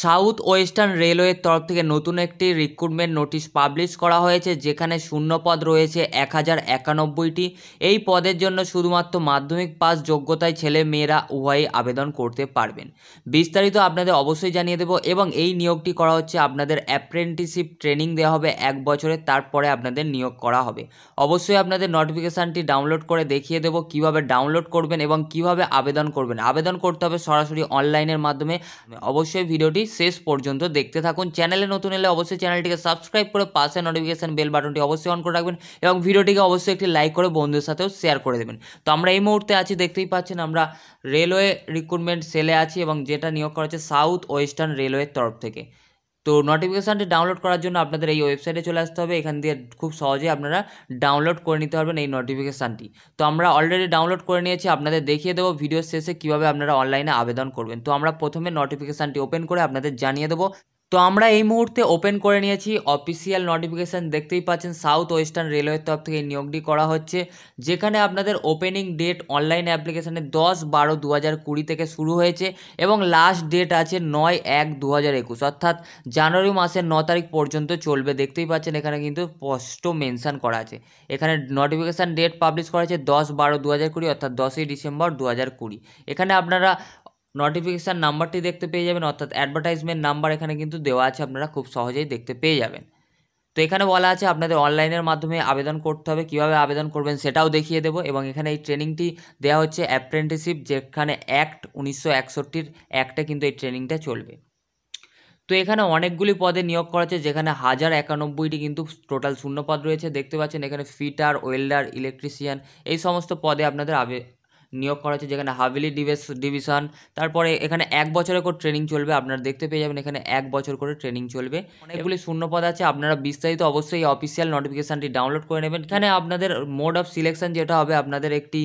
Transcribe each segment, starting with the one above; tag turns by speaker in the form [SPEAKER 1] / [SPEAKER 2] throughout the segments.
[SPEAKER 1] south western রেলওয়ের তরফ থেকে নতুন একটি রিক্রুটমেন্ট নোটিশ পাবলিশ করা হয়েছে যেখানে শূন্য পদ রয়েছে এক হাজার একানব্বইটি এই পদের জন্য শুধুমাত্র মাধ্যমিক পাস যোগ্যতায় ছেলে মেয়েরা উভয়ই আবেদন করতে পারবেন বিস্তারিত আপনাদের অবশ্যই জানিয়ে দেব এবং এই নিয়োগটি করা হচ্ছে আপনাদের অ্যাপ্রেন্টিসশিপ ট্রেনিং দেওয়া হবে এক বছরে তারপরে আপনাদের নিয়োগ করা হবে অবশ্যই আপনাদের নোটিফিকেশানটি ডাউনলোড করে দেখিয়ে দেব কিভাবে ডাউনলোড করবেন এবং কিভাবে আবেদন করবেন আবেদন করতে হবে সরাসরি অনলাইনের মাধ্যমে অবশ্যই ভিডিওটি শেষ পর্যন্ত দেখতে থাকুন চ্যানেলে নতুন এলে অবশ্যই চ্যানেলটিকে সাবস্ক্রাইব করে পাশে নোটিফিকেশান বেল বাটনটি অবশ্যই অন করে রাখবেন এবং ভিডিওটিকে অবশ্যই একটি লাইক করে বন্ধুদের সাথেও শেয়ার করে দেবেন তো আমরা এই মুহূর্তে আছি দেখতেই পাচ্ছেন আমরা রেলওয়ে রিক্রুটমেন্ট সেলে আছি এবং যেটা নিয়োগ করা হচ্ছে সাউথ ওয়েস্টার্ন রেলওয়ের তরফ থেকে তো নোটিফিকেশানটি ডাউনলোড করার জন্য আপনাদের এই ওয়েবসাইটে চলে আসতে হবে এখান দিয়ে খুব সহজে আপনারা ডাউনলোড করে নিতে পারবেন এই নোটিফিকেশানটি তো আমরা অলরেডি ডাউনলোড করে নিয়েছি আপনাদের দেখিয়ে দেবো ভিডিও শেষে কীভাবে আপনারা অনলাইনে আবেদন করবেন তো আমরা প্রথমে নোটিফিকেশানটি ওপেন করে আপনাদের জানিয়ে দেবো তো আমরা এই মুহূর্তে ওপেন করে নিয়েছি অফিসিয়াল নোটিফিকেশান দেখতেই পাচ্ছেন সাউথ ওয়েস্টার্ন রেলওয়ের তরফ থেকে নিয়োগটি করা হচ্ছে যেখানে আপনাদের ওপেনিং ডেট অনলাইন অ্যাপ্লিকেশানে দশ বারো দু হাজার কুড়ি থেকে শুরু হয়েছে এবং লাস্ট ডেট আছে নয় এক দু হাজার একুশ অর্থাৎ জানুয়ারি মাসের ন তারিখ পর্যন্ত চলবে দেখতেই পাচ্ছেন এখানে কিন্তু স্পষ্ট মেনশান করা আছে এখানে নোটিফিকেশান ডেট পাবলিশ করা হয়েছে দশ বারো দু হাজার কুড়ি অর্থাৎ দশই ডিসেম্বর দু হাজার কুড়ি এখানে আপনারা নোটিফিকেশান নাম্বারটি দেখতে পেয়ে যাবেন অর্থাৎ অ্যাডভার্টাইজমেন্ট নাম্বার এখানে কিন্তু দেওয়া আছে আপনারা খুব সহজেই দেখতে পেয়ে যাবেন তো এখানে বলা আছে আপনাদের অনলাইনের মাধ্যমে আবেদন করতে হবে কীভাবে আবেদন করবেন সেটাও দেখিয়ে দেবো এবং এখানে এই ট্রেনিংটি দেওয়া হচ্ছে অ্যাপ্রেন্টিসশিপ যেখানে অ্যাক্ট উনিশশো একষট্টির অ্যাক্টে কিন্তু এই ট্রেনিংটা চলবে তো এখানে অনেকগুলি পদে নিয়োগ করা হচ্ছে যেখানে হাজার একানব্বইটি কিন্তু টোটাল শূন্য পদ রয়েছে দেখতে পাচ্ছেন এখানে ফিটার ওয়েল্ডার ইলেকট্রিশিয়ান এই সমস্ত পদে আপনাদের নিয়োগ করা হচ্ছে যেখানে হাভেলি ডিভেস ডিভিশন তারপরে এখানে এক বছরে করে ট্রেনিং চলবে আপনারা দেখতে পেয়ে যাবেন এখানে এক বছর করে ট্রেনিং চলবে অনেকগুলি শূন্যপদ আছে আপনারা বিস্তারিত অবশ্যই এই অফিসিয়াল নোটিফিকেশানটি ডাউনলোড করে নেবেন এখানে আপনাদের মোড অফ সিলেকশন যেটা হবে আপনাদের একটি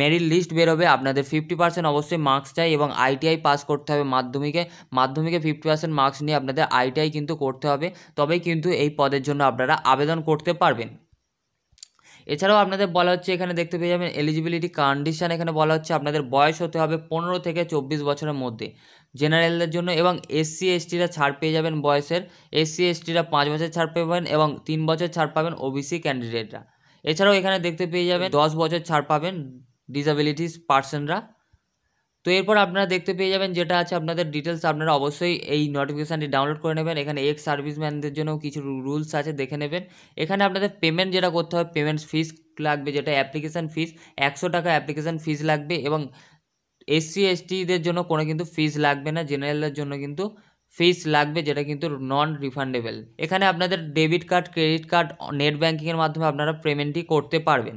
[SPEAKER 1] মেরিট লিস্ট বেরোবে আপনাদের ফিফটি পার্সেন্ট অবশ্যই মার্কস চাই এবং আইটিআই পাস করতে হবে মাধ্যমিকে মাধ্যমিকে ফিফটি পার্সেন্ট মার্কস নিয়ে আপনাদের আইটিআই কিন্তু করতে হবে তবেই কিন্তু এই পদের জন্য আপনারা আবেদন করতে পারবেন এছাড়াও আপনাদের বলা হচ্ছে এখানে দেখতে পেয়ে যাবেন এলিজিবিলিটি কন্ডিশান এখানে বলা হচ্ছে আপনাদের বয়স হতে হবে পনেরো থেকে চব্বিশ বছরের মধ্যে জেনারেলদের জন্য এবং এসসি এসটিরা ছাড় পেয়ে যাবেন বয়সের এসসি এসটিরা পাঁচ বছর ছাড় পেয়ে পাবেন এবং তিন বছর ছাড় পাবেন ওবিসি ক্যান্ডিডেটরা এছাড়াও এখানে দেখতে পেয়ে যাবেন দশ বছর ছাড় পাবেন ডিসাবিলিটিস পার্সনরা তো এরপর আপনারা দেখতে পেয়ে যাবেন যেটা আছে আপনাদের ডিটেলস আপনারা অবশ্যই এই নোটিফিকেশানটি ডাউনলোড করে নেবেন এখানে এক্স সার্ভিসম্যানদের জন্য কিছু রুলস আছে দেখে নেবেন এখানে আপনাদের পেমেন্ট যেটা করতে হবে পেমেন্টস ফিস লাগবে যেটা অ্যাপ্লিকেশান ফিস একশো টাকা অ্যাপ্লিকেশান ফিস লাগবে এবং এসসি এসটিদের জন্য কোনো কিন্তু ফিস লাগবে না জেনারেলের জন্য কিন্তু ফিস লাগবে যেটা কিন্তু নন রিফান্ডেবল এখানে আপনাদের debit card credit card net ব্যাঙ্কিংয়ের মাধ্যমে আপনারা পেমেন্টই করতে পারবেন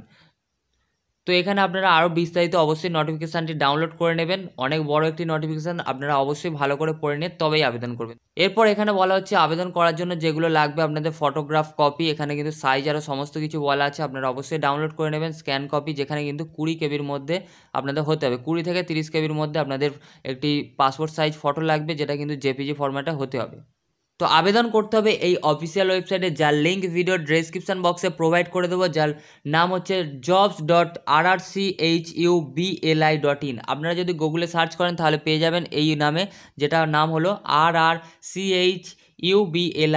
[SPEAKER 1] তো এখানে আপনারা আরও বিস্তারিত অবশ্যই নোটিফিকেশানটি ডাউনলোড করে নেবেন অনেক বড় একটি নোটিফিকেশান আপনারা অবশ্যই ভালো করে পড়ে নিয়ে তবেই আবেদন করবেন এরপর এখানে বলা হচ্ছে আবেদন করার জন্য যেগুলো লাগবে আপনাদের ফটোগ্রাফ কপি এখানে কিন্তু সাইজ আরও সমস্ত কিছু বলা আছে আপনারা অবশ্যই ডাউনলোড করে নেবেন স্ক্যান কপি যেখানে কিন্তু কুড়ি কেবির মধ্যে আপনাদের হতে হবে কুড়ি থেকে তিরিশ কেবির মধ্যে আপনাদের একটি পাসপোর্ট সাইজ ফটো লাগবে যেটা কিন্তু জেপিজি ফর্ম্যাটে হতে হবে তো আবেদন করতে হবে এই অফিসিয়াল ওয়েবসাইটে যার লিঙ্ক ভিডিও ডেসক্রিপশান বক্সে প্রোভাইড করে দেবো যার নাম হচ্ছে jobs dot R R C H U বিএলআই ডট ইন আপনারা যদি গুগলে সার্চ করেন তাহলে পেয়ে যাবেন এই নামে যেটা নাম হলো R R C H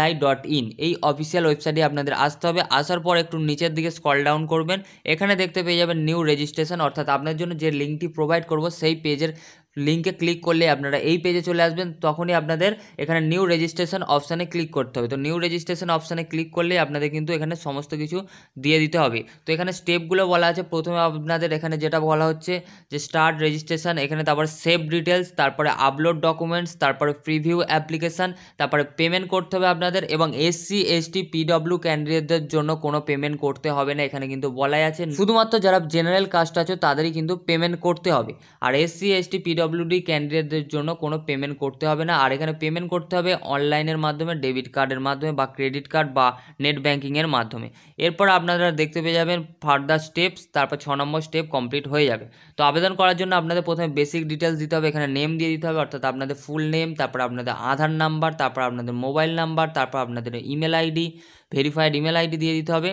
[SPEAKER 1] I dot in এই অফিসিয়াল ওয়েবসাইটে আপনাদের আসতে হবে আসার পর একটু নিচের দিকে স্কল ডাউন করবেন এখানে দেখতে পেয়ে যাবেন নিউ রেজিস্ট্রেশন অর্থাৎ আপনার জন্য যে লিঙ্কটি প্রোভাইড করব সেই পেজের লিঙ্কে ক্লিক করলে আপনারা এই পেজে চলে আসবেন তখনই আপনাদের এখানে নিউ রেজিস্ট্রেশন অপশানে ক্লিক করতে হবে তো নিউ রেজিস্ট্রেশন অপশানে ক্লিক করলে আপনাদের কিন্তু এখানে সমস্ত কিছু দিয়ে দিতে হবে তো এখানে স্টেপগুলো বলা আছে প্রথমে আপনাদের এখানে যেটা বলা হচ্ছে যে স্টার্ট রেজিস্ট্রেশন এখানে তারপর সেভ ডিটেলস তারপরে আপলোড ডকুমেন্টস তারপরে প্রিভিউ অ্যাপ্লিকেশান তারপরে পেমেন্ট করতে হবে আপনাদের এবং এসসি এসটি পিডব্লিউ ক্যান্ডিডেটদের জন্য কোনো পেমেন্ট করতে হবে না এখানে কিন্তু বলাই আছে শুধুমাত্র যারা জেনারেল কাস্ট আছে তাদেরই কিন্তু পেমেন্ট করতে হবে আর এসসি এসটি পিডব্লিউ পিডাব্লিউডি ক্যান্ডিডেটদের জন্য কোনো পেমেন্ট করতে হবে না আর এখানে পেমেন্ট করতে হবে অনলাইনের মাধ্যমে ডেবিট কার্ডের মাধ্যমে বা ক্রেডিট কার্ড বা নেট ব্যাঙ্কিংয়ের মাধ্যমে এরপর আপনারা দেখতে পেয়ে যাবেন ফার্দার স্টেপস তারপর ছ নম্বর স্টেপ কমপ্লিট হয়ে যাবে তো আবেদন করার জন্য আপনাদের প্রথমে বেসিক ডিটেলস দিতে হবে এখানে নেম দিয়ে দিতে হবে অর্থাৎ আপনাদের ফুল নেম তারপর আপনাদের আধার নাম্বার তারপর আপনাদের মোবাইল নাম্বার তারপর আপনাদের email ID verified email ID দিয়ে দিতে হবে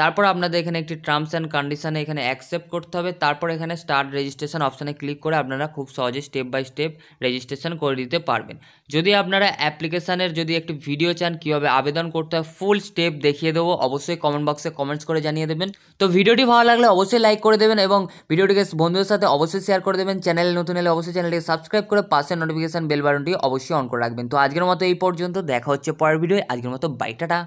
[SPEAKER 1] তারপর আপনাদের এখানে একটি টার্মস অ্যান্ড কন্ডিশানে এখানে অ্যাকসেপ্ট করতে হবে তারপর এখানে স্টার্ট রেজিস্ট্রেশন অপশানে ক্লিক করে আপনারা খুব সহজে স্টেপ বাই স্টেপ রেজিস্ট্রেশন করে দিতে পারবেন যদি আপনারা অ্যাপ্লিকেশানের যদি একটি ভিডিও চান কীভাবে আবেদন করতে হয় ফুল স্টেপ দেখিয়ে দেবো অবশ্যই কমেন্ট বক্সে কমেন্টস করে জানিয়ে দেবেন তো ভিডিওটি ভালো লাগলে অবশ্যই লাইক করে দেবেন এবং ভিডিওটিকে বন্ধুদের সাথে অবশ্যই শেয়ার করে দেবেন চ্যানেল নতুন এলে অবশ্যই চ্যানেলটিকে সাবস্ক্রাইব করে পাশে নোটিফিকেশান বেল বাটনটি অবশ্যই অন করে রাখবেন তো আজকের মতো এই পর্যন্ত দেখা হচ্ছে পরের ভিডিও আজকের মতো বাইটাটা